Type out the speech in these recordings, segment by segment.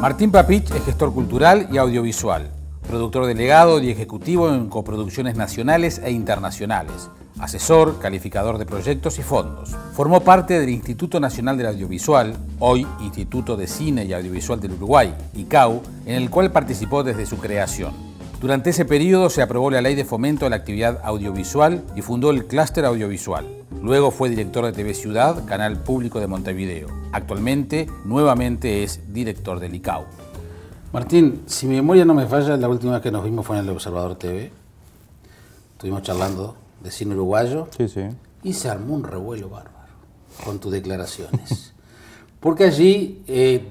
Martín Papich es gestor cultural y audiovisual, productor delegado y ejecutivo en coproducciones nacionales e internacionales, asesor, calificador de proyectos y fondos. Formó parte del Instituto Nacional del Audiovisual, hoy Instituto de Cine y Audiovisual del Uruguay, ICAU, en el cual participó desde su creación. Durante ese periodo se aprobó la Ley de Fomento a la Actividad Audiovisual y fundó el Clúster Audiovisual. Luego fue director de TV Ciudad, canal público de Montevideo. Actualmente, nuevamente es director del ICAO. Martín, si mi memoria no me falla, la última vez que nos vimos fue en el Observador TV. Estuvimos charlando de cine uruguayo. Sí, sí. Y se armó un revuelo bárbaro con tus declaraciones. Porque allí, eh,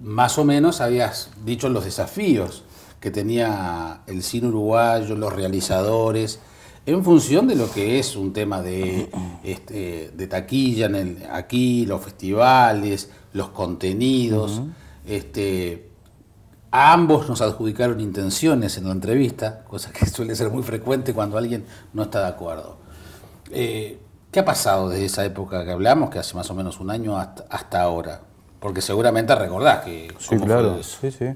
más o menos, habías dicho los desafíos que tenía el cine uruguayo, los realizadores, en función de lo que es un tema de, este, de taquilla en aquí, los festivales, los contenidos. este, ambos nos adjudicaron intenciones en la entrevista, cosa que suele ser muy frecuente cuando alguien no está de acuerdo. Eh, ¿Qué ha pasado desde esa época que hablamos, que hace más o menos un año, hasta, ahora? Porque seguramente recordás que... Sí, claro. Sí, sí.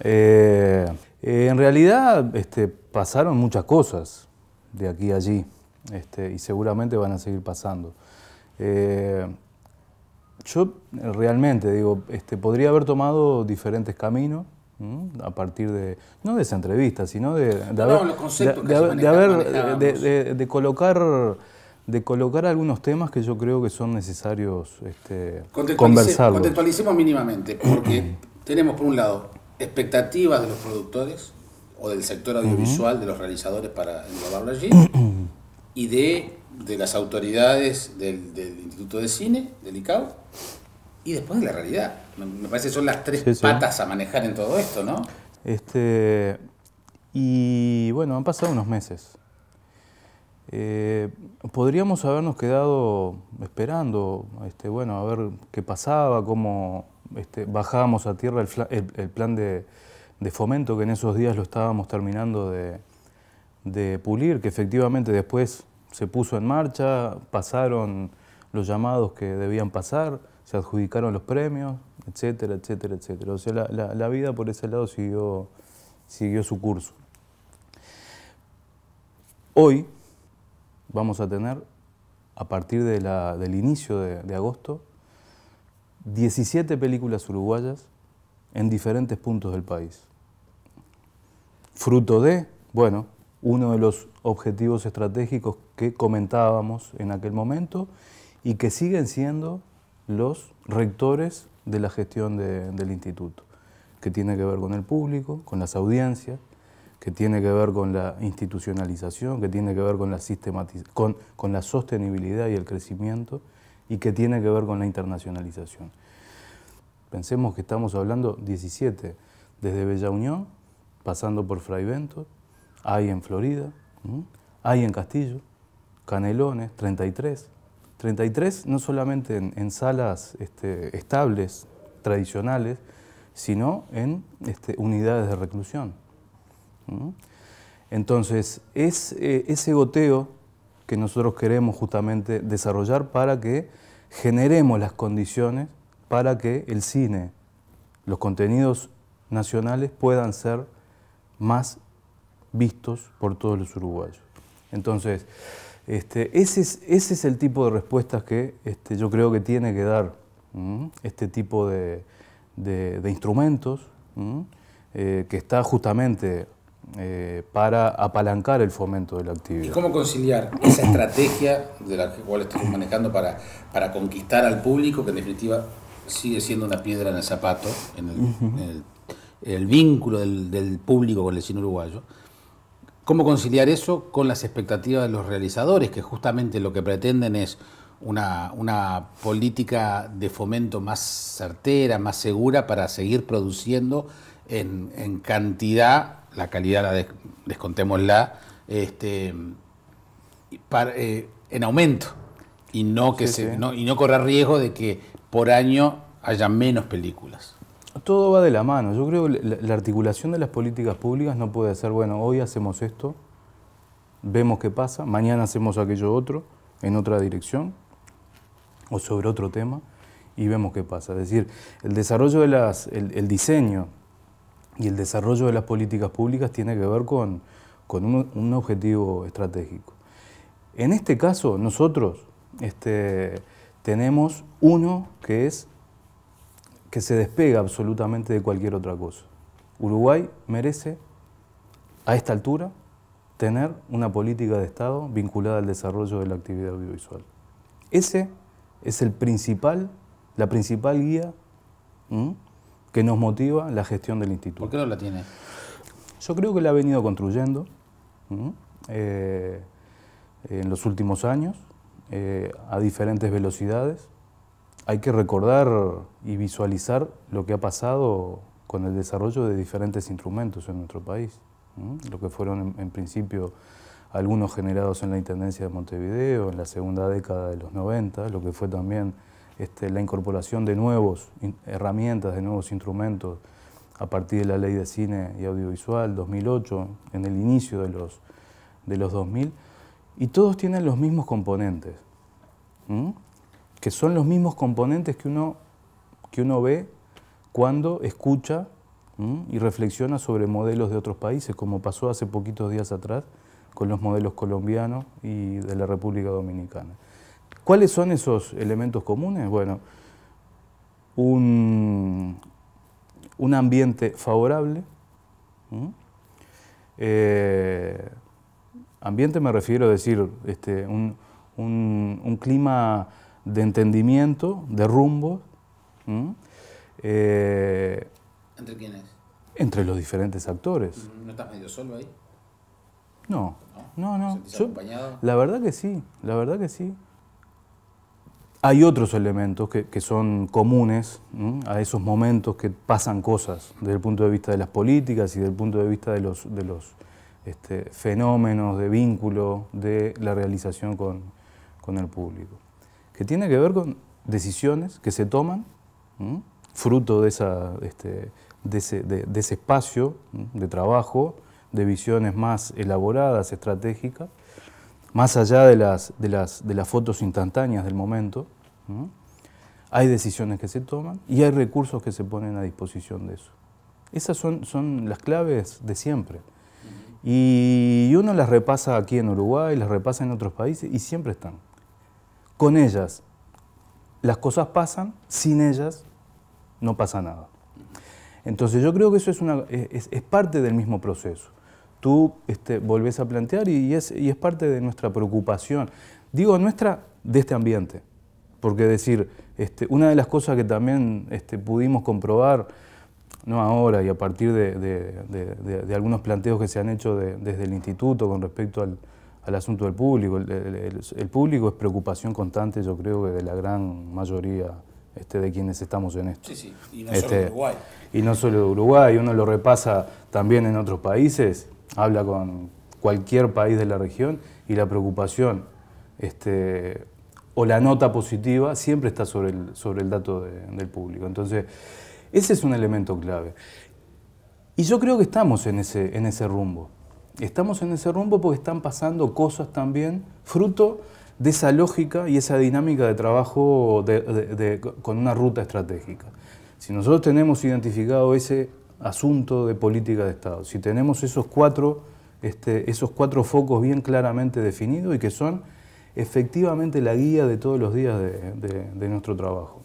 Eh, eh, en realidad este, pasaron muchas cosas de aquí a allí este, y seguramente van a seguir pasando. Eh, yo realmente digo, este, podría haber tomado diferentes caminos a partir de, no de esa entrevista, sino de, de colocar de colocar algunos temas que yo creo que son necesarios este, conversarlos. Contextualicemos mínimamente, porque tenemos por un lado expectativas de los productores o del sector audiovisual, de los realizadores para englobarlo allí, y de, las autoridades del, Instituto de Cine, del ICAO, y después de la realidad. Me, parece que son las tres patas a manejar en todo esto, ¿no? Este, y bueno, han pasado unos meses. Eh, podríamos habernos quedado esperando, este, bueno, a ver qué pasaba, cómo, este, bajábamos a tierra el, plan de, fomento que en esos días lo estábamos terminando de, pulir, que efectivamente después se puso en marcha, pasaron los llamados que debían pasar, se adjudicaron los premios, etcétera, etcétera, etcétera. O sea, la, vida por ese lado siguió, su curso. Hoy vamos a tener, a partir del inicio de agosto, 17 películas uruguayas en diferentes puntos del país. Fruto de, bueno, uno de los objetivos estratégicos que comentábamos en aquel momento y que siguen siendo los rectores de la gestión del instituto, que tiene que ver con el público, con las audiencias, que tiene que ver con la institucionalización, que tiene que ver con la, con, con la sostenibilidad y el crecimiento y que tiene que ver con la internacionalización. Pensemos que estamos hablando 17, desde Bella Unión, pasando por Fray Bento, hay en Florida, hay en Castillo, Canelones, 33. 33 no solamente en, salas este, estables, tradicionales, sino en este, unidades de reclusión. Entonces, es, eh, ese goteo que nosotros queremos justamente desarrollar para que generemos las condiciones para que el cine, los contenidos nacionales puedan ser más vistos por todos los uruguayos. Entonces, este, ese, es, ese, es, el tipo de respuestas que este, yo creo que tiene que dar este tipo de, instrumentos eh, que está justamente eh, para apalancar el fomento de la actividad. cómo conciliar esa estrategia de la cual estamos manejando para, para conquistar al público, que en definitiva sigue siendo una piedra en el zapato, en el, vínculo del, público con el cine uruguayo? ¿Cómo conciliar eso con las expectativas de los realizadores, que justamente lo que pretenden es una, una política de fomento más certera, más segura para seguir produciendo en cantidad la calidad la descontémosla, este, para, eh, en aumento y no, que se, y no correr riesgo de que por año haya menos películas. Todo va de la mano. Yo creo que la, articulación de las políticas públicas no puede ser, bueno, hoy hacemos esto, vemos qué pasa, mañana hacemos aquello otro, en otra dirección o sobre otro tema y vemos qué pasa. Es decir, el desarrollo de las, el diseño y el desarrollo de las políticas públicas tiene que ver con, un, objetivo estratégico. En este caso, nosotros este, tenemos uno que es que se despega absolutamente de cualquier otra cosa. Uruguay merece, a esta altura, tener una política de Estado vinculada al desarrollo de la actividad audiovisual. Ese es el principal, la principal guía que nos motiva la gestión del instituto. ¿Por qué no la tiene? Yo creo que la ha venido construyendo eh, en los últimos años, eh, a diferentes velocidades. Hay que recordar y visualizar lo que ha pasado con el desarrollo de diferentes instrumentos en nuestro país, lo que fueron en, en, principio algunos generados en la Intendencia de Montevideo en la segunda década de los 90, lo que fue también este, la incorporación de nuevas herramientas, de nuevos instrumentos, a partir de la ley de cine y audiovisual 2008, en el inicio de los, 2000, y todos tienen los mismos componentes, que son los mismos componentes que uno, que uno ve cuando escucha y reflexiona sobre modelos de otros países, como pasó hace poquitos días atrás con los modelos colombianos y de la República Dominicana. ¿Cuáles son esos elementos comunes? Bueno, un, ambiente favorable. Eh, ambiente me refiero a decir este, un, un, clima de entendimiento, de rumbo. Eh, ¿Entre quiénes? Entre los diferentes actores. ¿No estás medio solo ahí? No, no, no. acompañado? la verdad que sí, la verdad que sí. Hay otros elementos que, son comunes a esos momentos que pasan cosas desde el punto de vista de las políticas y desde el punto de vista de los, este, fenómenos de vínculo de la realización con, el público, que tiene que ver con decisiones que se toman, fruto este, de, ese, espacio de trabajo, de visiones más elaboradas, estratégicas, más allá de las, de las, fotos instantáneas del momento, hay decisiones que se toman y hay recursos que se ponen a disposición de eso. Esas son, son las claves de siempre. Y uno las repasa aquí en Uruguay, las repasa en otros países y siempre están. Con ellas las cosas pasan, sin ellas no pasa nada. Entonces yo creo que eso es, una, es parte del mismo proceso tú este, volvés a plantear y es, parte de nuestra preocupación. Digo nuestra de este ambiente, porque decir, este, una de las cosas que también este, pudimos comprobar, no ahora y a partir de, algunos planteos que se han hecho desde el instituto con respecto al, asunto del público, el, público es preocupación constante, yo creo que de la gran mayoría de quienes estamos en esto. Sí, sí, y no solo de Uruguay. Y no solo de Uruguay, uno lo repasa también en otros países habla con cualquier país de la región y la preocupación este, o la nota positiva siempre está sobre el, sobre el dato del público. Entonces, ese es un elemento clave. Y yo creo que estamos en ese, en ese rumbo. Estamos en ese rumbo porque están pasando cosas también, fruto de esa lógica y esa dinámica de trabajo con una ruta estratégica. Si nosotros tenemos identificado ese asunto de política de Estado. Si tenemos esos cuatro, este, esos cuatro focos bien claramente definidos y que son efectivamente la guía de todos los días de, nuestro trabajo.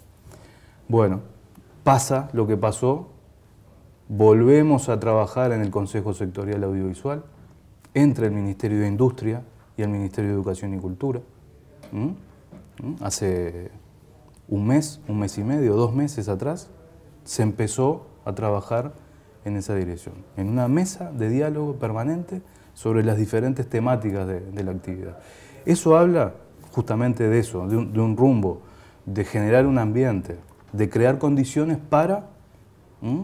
Bueno, pasa lo que pasó, volvemos a trabajar en el Consejo Sectorial Audiovisual, entre el Ministerio de Industria y el Ministerio de Educación y Cultura. ¿Mm? ¿Mm? Hace un mes, un mes y medio, dos meses atrás, se empezó a trabajar en esa dirección, en una mesa de diálogo permanente sobre las diferentes temáticas de, la actividad. Eso habla justamente de eso, de un, rumbo, de generar un ambiente, de crear condiciones para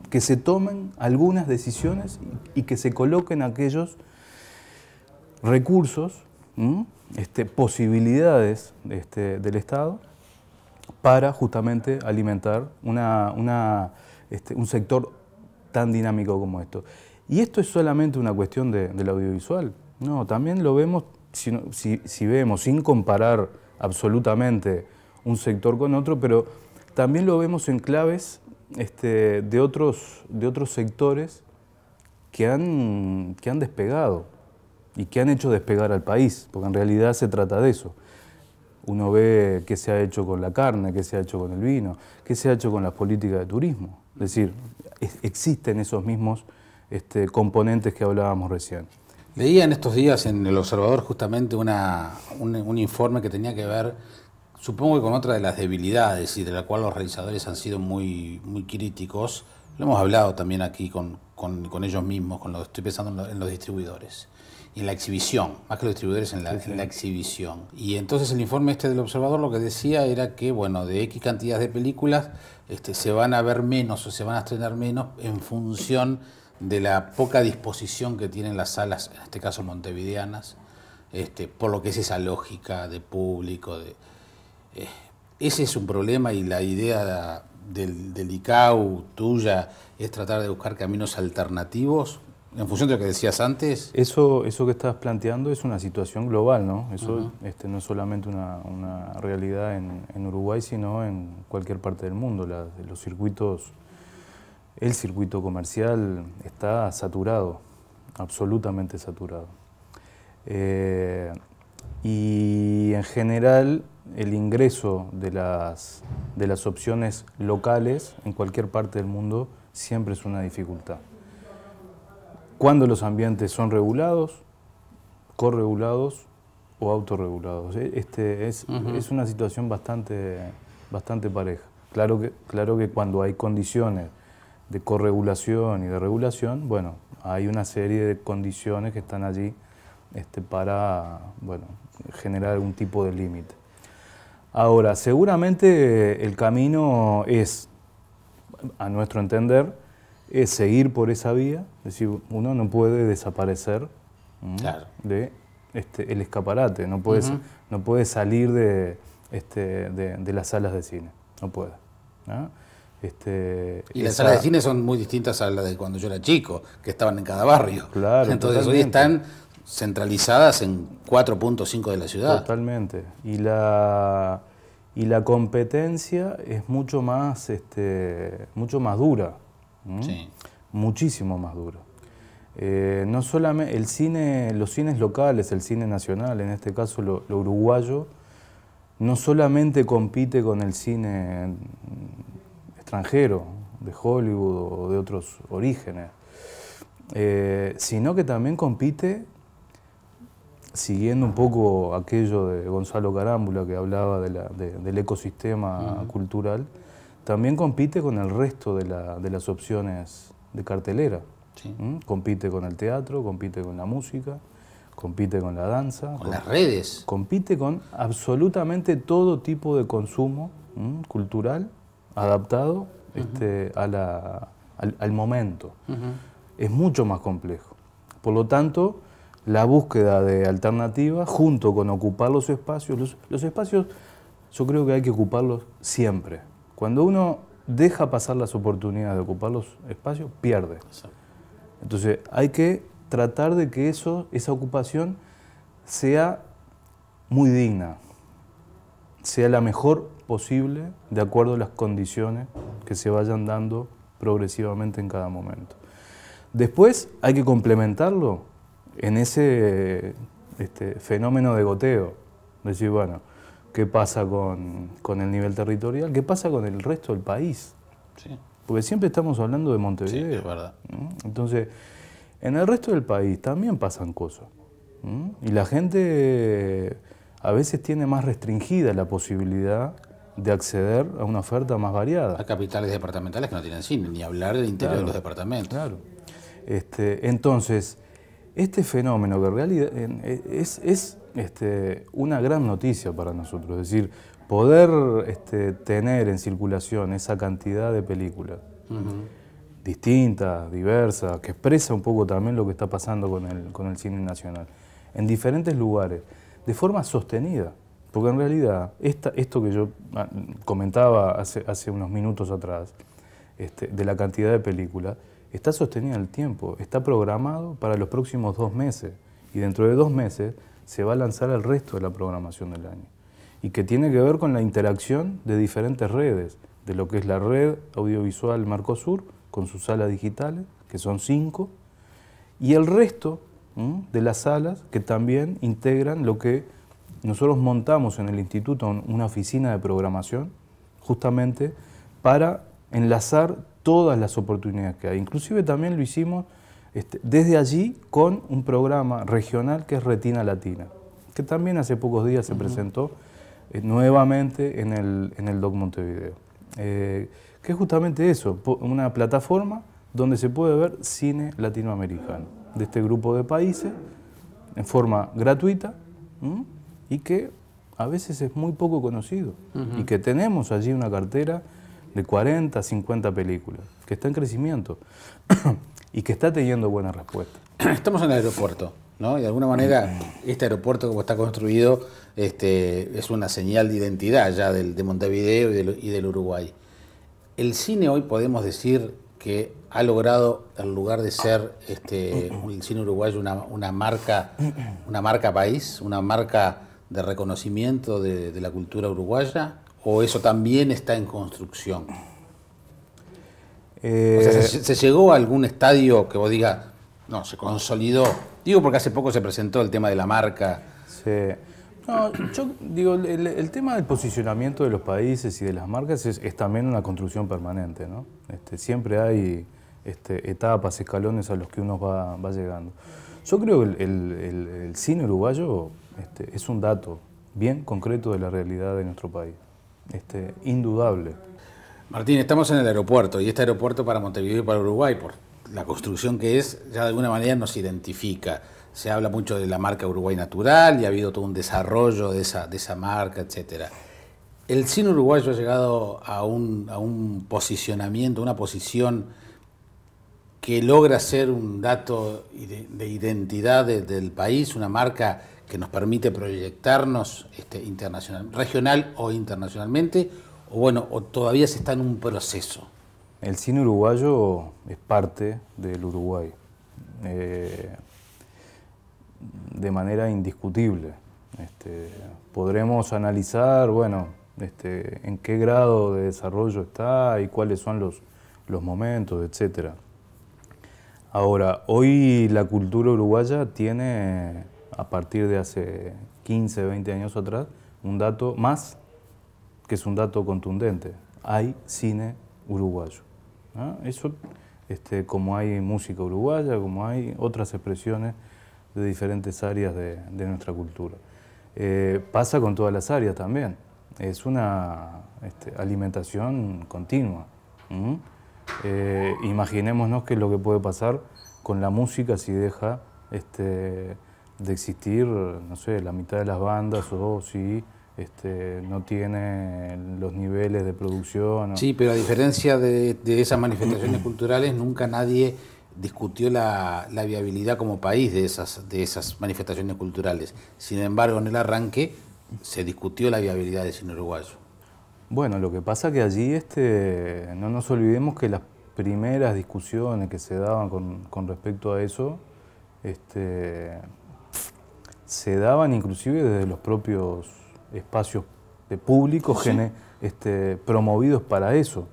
que se tomen algunas decisiones y, que se coloquen aquellos recursos, este, posibilidades este, del Estado para justamente alimentar una este, un sector tan dinámico como esto. Y esto es solamente una cuestión del audiovisual. No, también lo vemos, si, vemos, sin comparar absolutamente un sector con otro, pero también lo vemos en claves este, de, otros, de otros sectores que han, que han despegado y que han hecho despegar al país, porque en realidad se trata de eso. Uno ve qué se ha hecho con la carne, qué se ha hecho con el vino, qué se ha hecho con las políticas de turismo. Es decir, existen esos mismos este, componentes que hablábamos recién. Leía en estos días en El Observador justamente un, informe que tenía que ver, supongo que con otra de las debilidades y de la cual los realizadores han sido muy, muy críticos. Lo hemos hablado también aquí con, ellos mismos, con los, estoy pensando en los distribuidores en la exhibición, más que los distribuidores en la, exhibición. Y entonces el informe este del observador lo que decía era que, bueno, de X cantidad de películas este, se van a ver menos o se van a estrenar menos en función de la poca disposición que tienen las salas, en este caso montevideanas, este, por lo que es esa lógica de público. Eh, ese es un problema y la idea del, del tuya es tratar de buscar caminos alternativos en función de lo que decías antes. Eso, eso que estás planteando es una situación global, ¿no? Eso este, no es solamente una, realidad en, Uruguay, sino en cualquier parte del mundo. los circuitos, el circuito comercial está saturado, absolutamente saturado. Eh, y en general el ingreso de las, de las opciones locales en cualquier parte del mundo siempre es una dificultad cuando los ambientes son regulados, corregulados o autorregulados. E, este es, una situación bastante, bastante pareja. Claro que, claro que cuando hay condiciones de corregulación y de regulación, bueno, hay una serie de condiciones que están allí este, para bueno, generar algún tipo de límite. Ahora, seguramente el camino es, a nuestro entender, es seguir por esa vía, es decir, uno no puede desaparecer del de este, el escaparate, no puede, no salir este, de, de, las salas de cine, no puede. Este, y las salas de cine son muy distintas a las de cuando yo era chico, que estaban en cada barrio. Claro, Entonces hoy están centralizadas en 4.5 de la ciudad. Totalmente. Y la, y la competencia es mucho más, este, mucho más dura. ¿Mm? muchísimo más duro. Eh, no solamente el cine, los cines locales, el cine nacional, en este caso lo, uruguayo, no solamente compite con el cine extranjero, de Hollywood o de otros orígenes, eh, sino que también compite, siguiendo un poco aquello de Gonzalo Carámbula que hablaba del ecosistema cultural, también compite con el resto de, las opciones de cartelera. Compite con el teatro, compite con la música, compite con la danza. Con, las redes. Compite con absolutamente todo tipo de consumo cultural adaptado este, al, momento. Es mucho más complejo. Por lo tanto, la búsqueda de alternativas junto con ocupar los espacios, los espacios yo creo que hay que ocuparlos siempre. Cuando uno deja pasar las oportunidades de ocupar los espacios, pierde. Entonces hay que tratar de que eso, esa ocupación sea muy digna, sea la mejor posible de acuerdo a las condiciones que se vayan dando progresivamente en cada momento. Después hay que complementarlo en ese este, fenómeno de goteo, decir, bueno, qué pasa con, el nivel territorial, qué pasa con el resto del país. Porque siempre estamos hablando de Montevideo. Sí, es verdad. Entonces, en el resto del país también pasan cosas. Y la gente a veces tiene más restringida la posibilidad de acceder a una oferta más variada. A capitales departamentales que no tienen cine, ni hablar del interior de los departamentos. Claro. Este, entonces, este fenómeno que realidad es este, una gran noticia para nosotros, es decir, poder este, tener en circulación esa cantidad de películas distintas, diversas, que expresa un poco también lo que está pasando con el, con el cine nacional, en diferentes lugares, de forma sostenida. Porque en realidad, esto que yo ah, comentaba hace, unos minutos atrás, este, de la cantidad de películas, está sostenida en el tiempo, está programado para los próximos dos meses. Y dentro de dos meses se va a lanzar al resto de la programación del año y que tiene que ver con la interacción de diferentes redes, de lo que es la red audiovisual Marcosur, con sus salas digitales, que son cinco, y el resto de las salas que también integran lo que nosotros montamos en el instituto, una oficina de programación, justamente para enlazar todas las oportunidades que hay. Inclusive también lo hicimos este, desde allí con un programa regional que es Retina Latina, que también hace pocos días se presentó eh, nuevamente en el, en el Doc Montevideo. Eh, que es justamente eso, una plataforma donde se puede ver cine latinoamericano de este grupo de países en forma gratuita y que a veces es muy poco conocido y que tenemos allí una cartera de 40, 50 películas, que está en crecimiento. y que está teniendo buena respuesta. Estamos en el aeropuerto, ¿no? Y de alguna manera mm. este aeropuerto como está construido este, es una señal de identidad ya del, de Montevideo y del, Uruguay. El cine hoy podemos decir que ha logrado, en lugar de ser este, cine uruguayo, una, marca, una marca país, una marca de reconocimiento de la cultura uruguaya, o eso también está en construcción? o sea, eh, ¿se, llegó a algún estadio que vos digas, no, se consolidó? Digo porque hace poco se presentó el tema de la marca. Sí. no, yo digo, el, tema del posicionamiento de los países y de las marcas es, también una construcción permanente, ¿no? Este, siempre hay este, etapas, escalones a los que uno va, llegando. Yo creo que el, cine uruguayo este, es un dato bien concreto de la realidad de nuestro país, este, indudable. Martín, estamos en el aeropuerto y este aeropuerto para Montevideo y para Uruguay, por la construcción que es, ya de alguna manera nos identifica. Se habla mucho de la marca Uruguay Natural y ha habido todo un desarrollo de esa, marca, etcétera. El cine uruguayo ha llegado a un, posicionamiento, una posición que logra ser un dato de identidad del país, una marca que nos permite proyectarnos este, internacional, regional o internacionalmente, o bueno, todavía se está en un proceso? El cine uruguayo es parte del Uruguay, eh, de manera indiscutible. Este, podremos analizar, bueno, este, en qué grado de desarrollo está y cuáles son los, los momentos, etc. Ahora, hoy la cultura uruguaya tiene, a partir de hace 15, 20 años atrás, un dato más que es un dato contundente. Hay cine uruguayo. Eso, este, como hay música uruguaya, como hay otras expresiones de diferentes áreas de, de nuestra cultura. Eh, pasa con todas las áreas también. Es una este, alimentación continua. Eh, imaginémonos qué es lo que puede pasar con la música si deja este, de existir, no sé, la mitad de las bandas o si este, no tiene los niveles de producción. Sí, pero a diferencia de, esas manifestaciones culturales, nunca nadie discutió la, viabilidad como país de esas, de esas manifestaciones culturales. Sin embargo, en el arranque se discutió la viabilidad de cine uruguayo. Bueno, lo que pasa que allí este, no nos olvidemos que las primeras discusiones que se daban con, respecto a eso este, se daban inclusive desde los propios espacios de público este, promovidos para eso.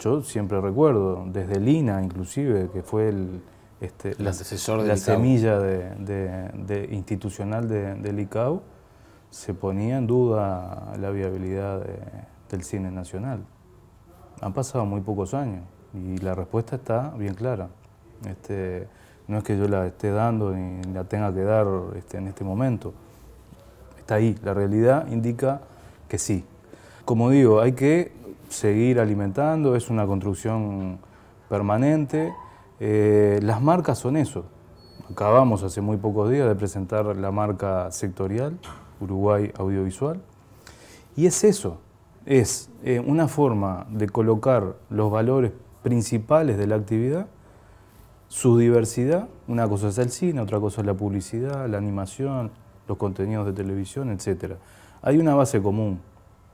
Yo siempre recuerdo, desde Lina inclusive, que fue el, este, la, semilla de, de, de, institucional del ICAO, se ponía en duda la viabilidad del cine nacional. Han pasado muy pocos años y la respuesta está bien clara. Este, no es que yo la esté dando ni la tenga que dar este, en este momento está ahí, la realidad indica que sí. Como digo, hay que seguir alimentando, es una construcción permanente. Eh, las marcas son eso. Acabamos hace muy pocos días de presentar la marca sectorial, Uruguay Audiovisual, y es eso, es eh, una forma de colocar los valores principales de la actividad, su diversidad, una cosa es el cine, otra cosa es la publicidad, la animación, los contenidos de televisión, etc. Hay una base común.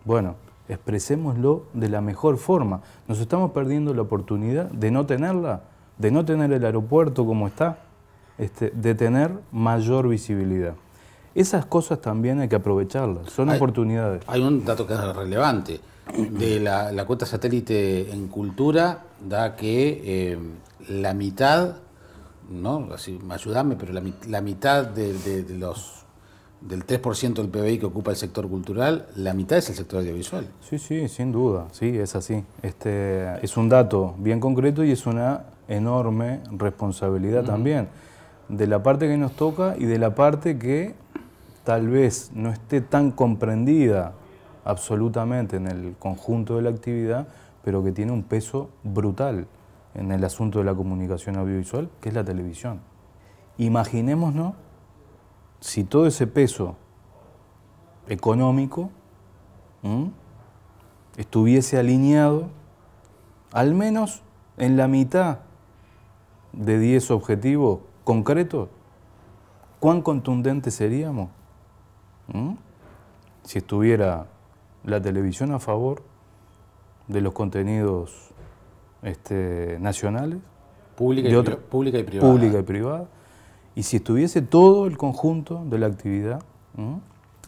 Bueno, expresémoslo de la mejor forma. Nos estamos perdiendo la oportunidad de no tenerla, de no tener el aeropuerto como está, este, de tener mayor visibilidad. Esas cosas también hay que aprovecharlas, son oportunidades. Hay un dato que es relevante. De la, cuota satélite en cultura da que eh, la mitad, ¿no? Así, ayúdame, pero la, mitad de los del 3% del PBI que ocupa el sector cultural, la mitad es el sector audiovisual. Sí, sí, sin duda, sí, es así. Este, es un dato bien concreto y es una enorme responsabilidad también de la parte que nos toca y de la parte que tal vez no esté tan comprendida absolutamente en el conjunto de la actividad, pero que tiene un peso brutal en el asunto de la comunicación audiovisual, que es la televisión. Imaginémonos si todo ese peso económico estuviese alineado al menos en la mitad de 10 objetivos concretos, ¿cuán contundentes seríamos? Si estuviera la televisión a favor de los contenidos este, nacionales. y, Pública y privada. Y si estuviese todo el conjunto de la actividad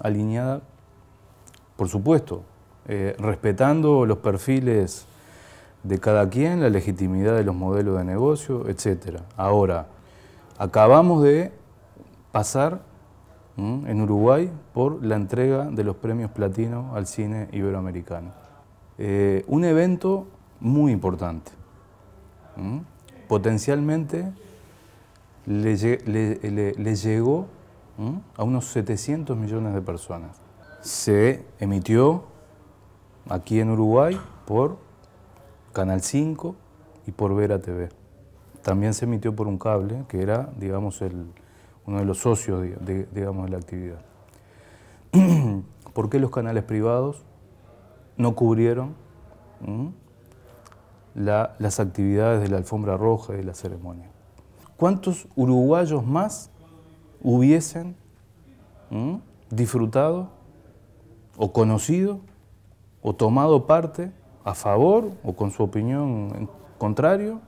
alineada, por supuesto, eh, respetando los perfiles de cada quien, la legitimidad de los modelos de negocio, etc. Ahora, acabamos de pasar en Uruguay por la entrega de los premios platino al cine iberoamericano. Eh, un evento muy importante, potencialmente le, llegó a unos 700 millones de personas. Se emitió aquí en Uruguay por Canal 5 y por Vera TV. También se emitió por un cable, que era, digamos, uno de los socios, de, digamos, de la actividad. ¿Por qué los canales privados no cubrieron las actividades de la alfombra roja y de la ceremonia. ¿cuántos uruguayos más hubiesen mm, disfrutado o conocido o tomado parte a favor o con su opinión en contrario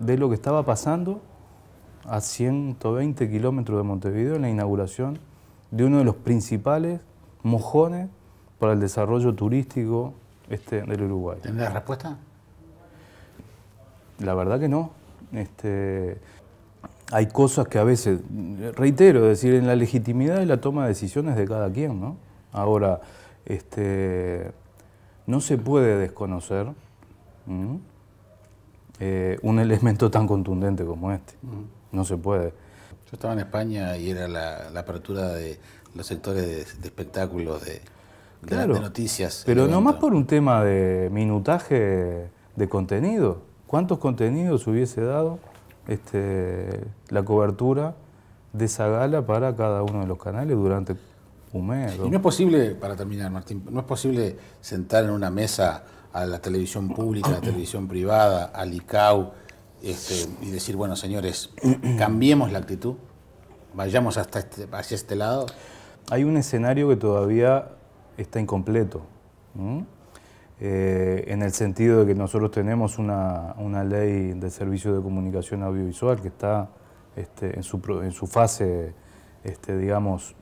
de lo que estaba pasando a 120 kilómetros de Montevideo en la inauguración de uno de los principales mojones para el desarrollo turístico este del Uruguay. la respuesta? La verdad que no. Este, hay cosas que a veces, reitero, es decir, en la legitimidad de la toma de decisiones de cada quien, ¿no? Ahora, este, no se puede desconocer eh, un elemento tan contundente como este. No se puede. Yo estaba en España y era la, apertura de los sectores de, espectáculos, de, noticias. Pero nomás por un tema de minutaje de contenido. ¿Cuántos contenidos hubiese dado? Este, la cobertura de esa gala para cada uno de los canales durante un mes. Y no es posible, para terminar Martín, no es posible sentar en una mesa a la televisión pública, a la televisión privada, al ICAO, este, y decir, bueno señores, cambiemos la actitud, vayamos hasta este, hacia este lado. Hay un escenario que todavía está incompleto. Eh, en el sentido de que nosotros tenemos una, ley de servicio de comunicación audiovisual que está este, en, su, fase, este, digamos,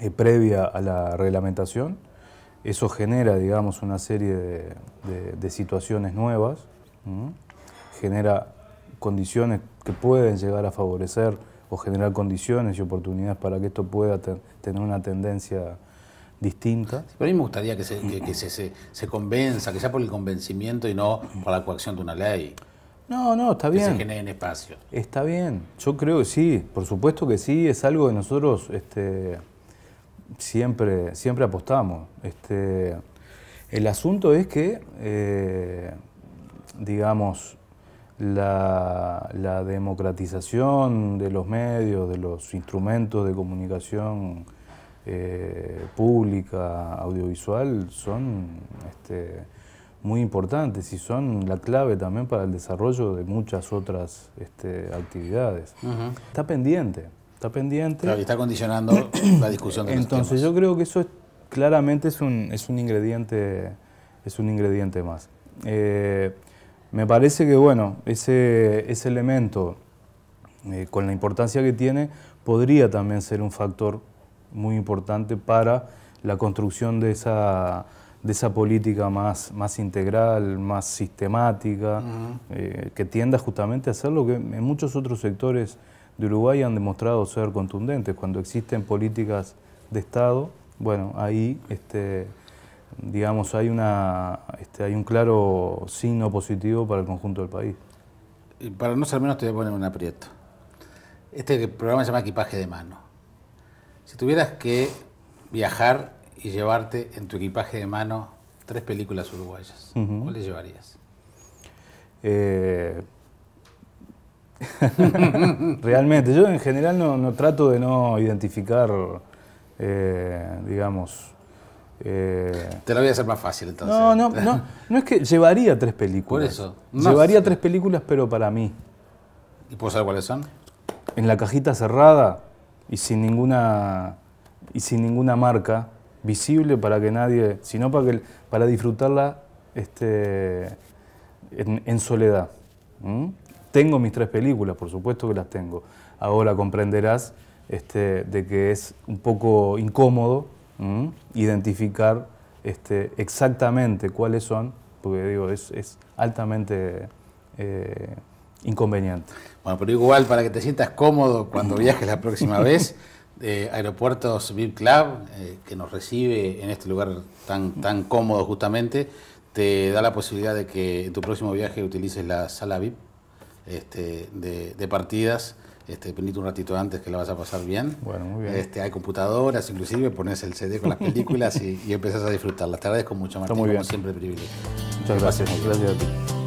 eh, previa a la reglamentación. Eso genera, digamos, una serie de, situaciones nuevas, genera condiciones que pueden llegar a favorecer o generar condiciones y oportunidades para que esto pueda tener una tendencia distintas. Pero a mí me gustaría que, se, se, convenza, que sea por el convencimiento y no por la coacción de una ley. No, no, está bien. Que se generen espacios. Está bien, yo creo que sí, por supuesto que sí, es algo que nosotros este, siempre, siempre apostamos. Este, el asunto es que, eh, digamos, la, la democratización de los medios, de los instrumentos de comunicación, eh, pública, audiovisual, son este, muy importantes y son la clave también para el desarrollo de muchas otras este, actividades. Está pendiente, está pendiente. Claro, está condicionando la discusión. Entonces yo creo que eso claramente es un, es un ingrediente es un ingrediente más. Eh, me parece que bueno, ese, ese elemento, eh, con la importancia que tiene, podría también ser un factor muy importante para la construcción de esa, de esa política más, más integral, más sistemática, eh, que tienda justamente a hacer lo que en muchos otros sectores de Uruguay han demostrado ser contundentes. Cuando existen políticas de Estado, bueno, ahí este, digamos, hay, una, este, hay un claro signo positivo para el conjunto del país. para no ser menos te voy a poner un aprieto. Este programa se llama Equipaje de Mano. Si tuvieras que viajar y llevarte en tu equipaje de mano tres películas uruguayas, ¿cuáles llevarías? Eh, realmente, yo en general no, trato de no identificar, eh, digamos... Eh, Te lo voy a hacer más fácil entonces. No, no, no, no es que llevaría tres películas. Por eso. llevaría tres películas, pero para mí. ¿Y puedo saber cuáles son? En la cajita cerrada, y sin ninguna, y sin ninguna marca visible para que nadie, sino para, que, para disfrutarla este, en, soledad. Tengo mis tres películas, por supuesto que las tengo. Ahora comprenderás este, de que es un poco incómodo identificar este, exactamente cuáles son, porque digo, es, altamente eh, inconveniente. Bueno, pero igual para que te sientas cómodo cuando viajes la próxima vez, eh, Aeropuertos VIP Club, eh, que nos recibe en este lugar tan, tan cómodo justamente, te da la posibilidad de que en tu próximo viaje utilices la sala VIP este, de, partidas. Este, un ratito antes que la vas a pasar bien. Bueno, muy bien. Este, hay computadoras, inclusive pones el CD con las películas y, empiezas empezás a disfrutarlas. Te agradezco mucho, Martín, muy bien. como siempre, privilegio. Muchas gracias. Gracias a ti.